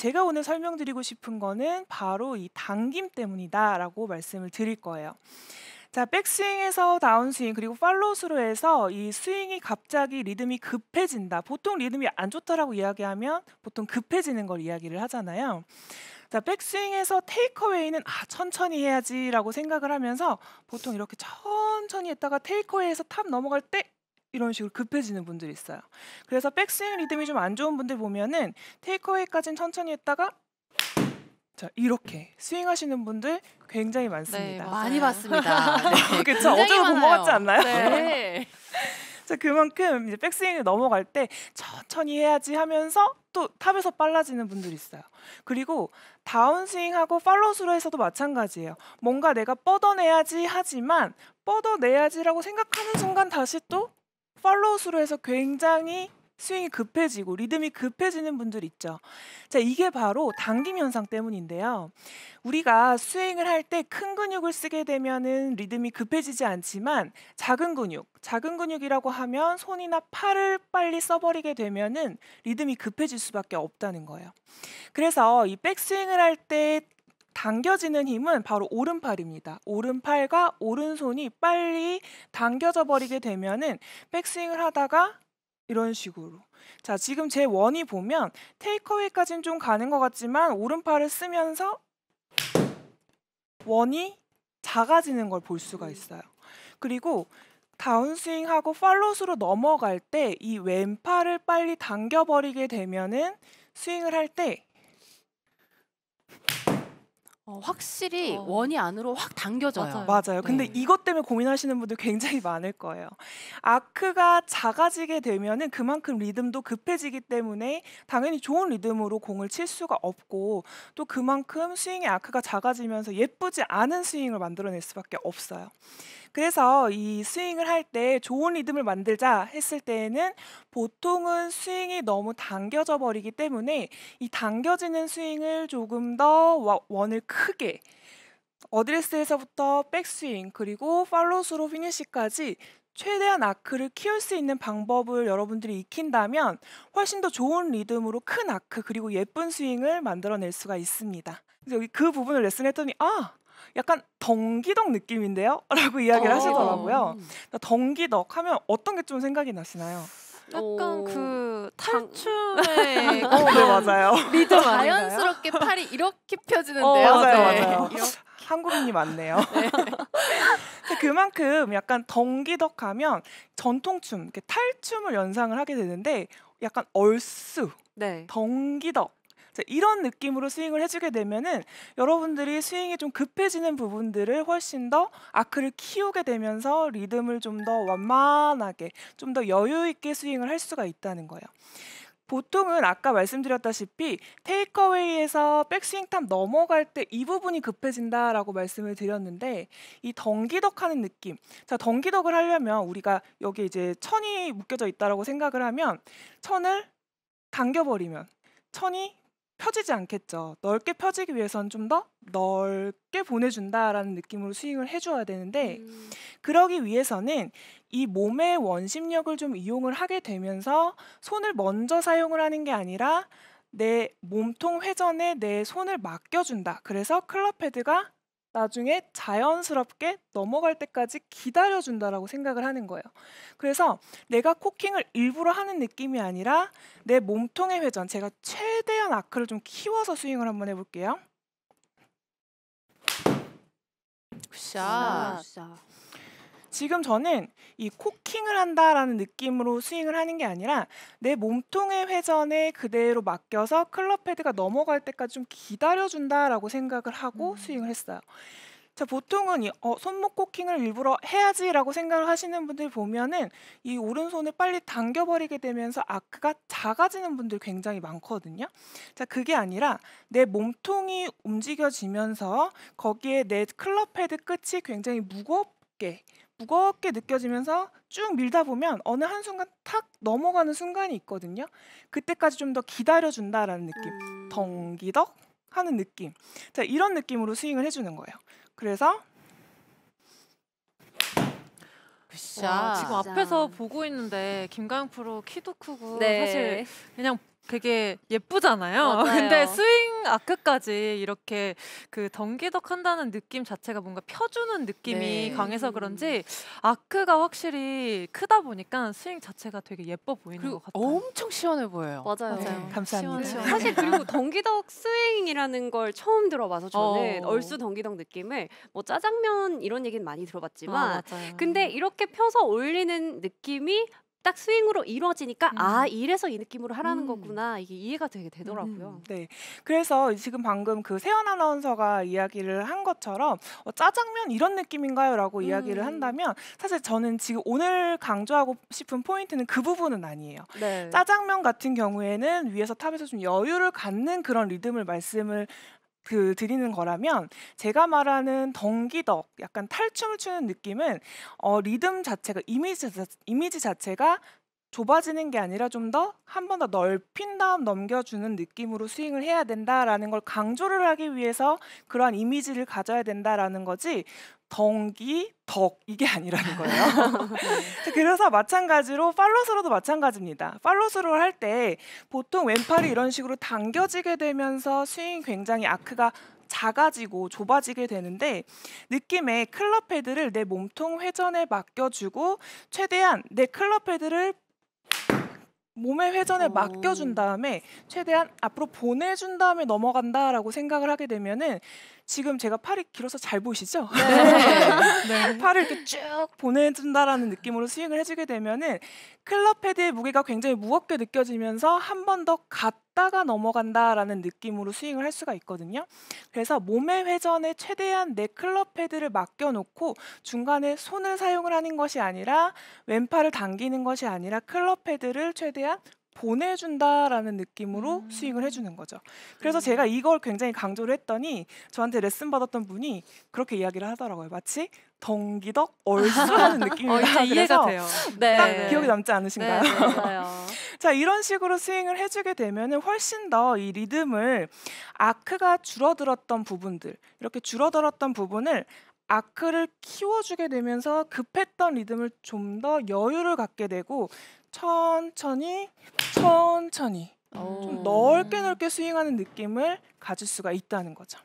제가 오늘 설명드리고 싶은 거는 바로 이 당김 때문이다라고 말씀을 드릴 거예요. 자, 백스윙에서 다운스윙 그리고 팔로우스로 해서 이 스윙이 갑자기 리듬이 급해진다. 보통 리듬이 안 좋다라고 이야기하면 보통 급해지는 걸 이야기를 하잖아요. 자, 백스윙에서 테이크웨이는 아, 천천히 해야지라고 생각을 하면서 보통 이렇게 천천히 했다가 테이크웨이에서 탑 넘어갈 때 이런 식으로 급해지는 분들이 있어요. 그래서 백스윙 리듬이 좀 안 좋은 분들 보면은 테이크어웨이까지는 천천히 했다가 자 이렇게 스윙하시는 분들 굉장히 네, 많습니다. 네, 많이 봤습니다. 네, 그렇죠. 어제도 본것 같지 않나요? 네. 자 그만큼 이제 백스윙을 넘어갈 때 천천히 해야지 하면서 또 탑에서 빨라지는 분들이 있어요. 그리고 다운스윙하고 팔로스로에서도 우 마찬가지예요. 뭔가 내가 뻗어내야지 하지만 뻗어내야지라고 생각하는 순간 다시 또 팔로우 수로 해서 굉장히 스윙이 급해지고 리듬이 급해지는 분들 있죠. 자, 이게 바로 당김 현상 때문인데요. 우리가 스윙을 할 때 큰 근육을 쓰게 되면은 리듬이 급해지지 않지만 작은 근육, 작은 근육이라고 하면 손이나 팔을 빨리 써버리게 되면은 리듬이 급해질 수밖에 없다는 거예요. 그래서 이 백스윙을 할때 당겨지는 힘은 바로 오른팔입니다. 오른팔과 오른손이 빨리 당겨져 버리게 되면은 백스윙을 하다가 이런 식으로. 자, 지금 제 원이 보면 테이크어웨이까지는 좀 가는 것 같지만 오른팔을 쓰면서 원이 작아지는 걸 볼 수가 음. 있어요. 그리고 다운스윙하고 팔로스로 넘어갈 때 이 왼팔을 빨리 당겨버리게 되면은 스윙을 할때 어, 어, 확실히 어. 원이 안으로 확 당겨져요. 맞아요. 맞아요. 근데 네. 이것 때문에 고민하시는 분들 굉장히 많을 거예요. 아크가 작아지게 되면 그만큼 리듬도 급해지기 때문에 당연히 좋은 리듬으로 공을 칠 수가 없고 또 그만큼 스윙의 아크가 작아지면서 예쁘지 않은 스윙을 만들어낼 수밖에 없어요. 그래서 이 스윙을 할 때 좋은 리듬을 만들자 했을 때에는 보통은 스윙이 너무 당겨져 버리기 때문에 이 당겨지는 스윙을 조금 더 원을 크 크게 어드레스에서부터 백스윙 그리고 팔로스로 피니시까지 최대한 아크를 키울 수 있는 방법을 여러분들이 익힌다면 훨씬 더 좋은 리듬으로 큰 아크 그리고 예쁜 스윙을 만들어낼 수가 있습니다. 여기 그 부분을 레슨했더니 아 약간 덩기덕 느낌인데요? 라고 이야기를 어. 하시더라고요. 음. 덩기덕 하면 어떤 게 좀 생각이 나시나요? 약간 그 탈춤의 어, 네 맞아요. 리듬 자연스럽게 팔이 이렇게 펴지는데요. 어, 맞아요, 네. 맞아요. 한국인이 맞네요 네. 그만큼 약간 덩기덕하면 전통춤, 탈춤을 연상을 하게 되는데 약간 얼쑤, 네. 덩기덕 이런 느낌으로 스윙을 해주게 되면은 여러분들이 스윙이 좀 급해지는 부분들을 훨씬 더 아크를 키우게 되면서 리듬을 좀 더 완만하게 좀 더 여유 있게 스윙을 할 수가 있다는 거예요. 보통은 아까 말씀드렸다시피 테이크어웨이에서 백스윙 탑 넘어갈 때 이 부분이 급해진다라고 말씀을 드렸는데 이 덩기덕하는 느낌. 자, 덩기덕을 하려면 우리가 여기 이제 천이 묶여져 있다라고 생각을 하면 천을 당겨버리면 천이 펴지지 않겠죠. 넓게 펴지기 위해선 좀 더 넓게 보내준다라는 느낌으로 스윙을 해줘야 되는데 음. 그러기 위해서는 이 몸의 원심력을 좀 이용을 하게 되면서 손을 먼저 사용을 하는 게 아니라 내 몸통 회전에 내 손을 맡겨준다. 그래서 클럽 헤드가 나중에 자연스럽게 넘어갈 때까지 기다려준다라고 생각을 하는 거예요. 그래서 내가 코킹을 일부러 하는 느낌이 아니라 내 몸통의 회전, 제가 최대한 아크를 좀 키워서 스윙을 한번 해볼게요. 굿샷. 굿샷. 지금 저는 이 코킹을 한다라는 느낌으로 스윙을 하는 게 아니라 내 몸통의 회전에 그대로 맡겨서 클럽 헤드가 넘어갈 때까지 좀 기다려준다라고 생각을 하고 음. 스윙을 했어요. 자, 보통은 이, 어, 손목 코킹을 일부러 해야지라고 생각을 하시는 분들 보면은 이 오른손을 빨리 당겨버리게 되면서 아크가 작아지는 분들 굉장히 많거든요. 자, 그게 아니라 내 몸통이 움직여지면서 거기에 내 클럽 헤드 끝이 굉장히 무겁게 무겁게 느껴지면서 쭉 밀다 보면 어느 한순간 탁 넘어가는 순간이 있거든요. 그때까지 좀 더 기다려준다라는 느낌. 덩기덕 하는 느낌. 자, 이런 느낌으로 스윙을 해주는 거예요. 그래서 와, 지금 앞에서 보고 있는데 김가영 프로 키도 크고 네. 사실 그냥 되게 예쁘잖아요. 맞아요. 근데 스윙 아크까지 이렇게 그 덩기덕 한다는 느낌 자체가 뭔가 펴주는 느낌이 네. 강해서 그런지 아크가 확실히 크다 보니까 스윙 자체가 되게 예뻐 보이는 것 같아요. 엄청 시원해 보여요. 맞아요. 네. 맞아요. 감사합니다. 시원시원 사실 그리고 덩기덕 스윙이라는 걸 처음 들어봐서 저는 어. 얼쑤 덩기덕 느낌을 뭐 짜장면 이런 얘기는 많이 들어봤지만 아, 근데 이렇게 펴서 올리는 느낌이 딱 스윙으로 이루어지니까 음. 아 이래서 이 느낌으로 하라는 음. 거구나 이게 이해가 되게 되더라고요. 음. 음. 네, 그래서 지금 방금 그 세연 아나운서가 이야기를 한 것처럼 어, 짜장면 이런 느낌인가요라고 음. 이야기를 한다면 사실 저는 지금 오늘 강조하고 싶은 포인트는 그 부분은 아니에요. 네. 짜장면 같은 경우에는 위에서 탑에서 좀 여유를 갖는 그런 리듬을 말씀을 그 드리는 거라면 제가 말하는 덩기덕 약간 탈춤을 추는 느낌은 어, 리듬 자체가 이미지, 이미지 자체가 좁아지는 게 아니라 좀 더 한 번 더 넓힌 다음 넘겨주는 느낌으로 스윙을 해야 된다라는 걸 강조를 하기 위해서 그러한 이미지를 가져야 된다라는 거지 덩기, 덕 이게 아니라는 거예요. 네. 그래서 마찬가지로 팔로스로도 마찬가지입니다. 팔로스로 할 때 보통 왼팔이 이런 식으로 당겨지게 되면서 스윙 굉장히 아크가 작아지고 좁아지게 되는데 느낌에 클럽 헤드를 내 몸통 회전에 맡겨주고 최대한 내 클럽 헤드를 몸의 회전을 어. 맡겨준 다음에 최대한 앞으로 보내준 다음에 넘어간다라고 생각을 하게 되면은 지금 제가 팔이 길어서 잘 보이시죠? 네. 네. 팔을 이렇게 쭉 보내준다라는 느낌으로 스윙을 해주게 되면은 클럽 헤드의 무게가 굉장히 무겁게 느껴지면서 한번더갓 걷다가 넘어간다라는 느낌으로 스윙을 할 수가 있거든요. 그래서 몸의 회전에 최대한 내 클럽 헤드를 맡겨놓고 중간에 손을 사용을 하는 것이 아니라 왼팔을 당기는 것이 아니라 클럽 헤드를 최대한 보내준다라는 느낌으로 음. 스윙을 해주는 거죠. 그래서 음. 제가 이걸 굉장히 강조를 했더니 저한테 레슨 받았던 분이 그렇게 이야기를 하더라고요. 마치 덩기덕 얼쑤하는 느낌이다. 어, 이해가 돼요. 네. 딱 기억이 남지 않으신가요? 네, 맞아요. 자, 이런 식으로 스윙을 해주게 되면 은 훨씬 더 이 리듬을 아크가 줄어들었던 부분들, 이렇게 줄어들었던 부분을 아크를 키워주게 되면서 급했던 리듬을 좀 더 여유를 갖게 되고 천천히 천천히 좀 넓게 넓게 스윙하는 느낌을 가질 수가 있다는 거죠.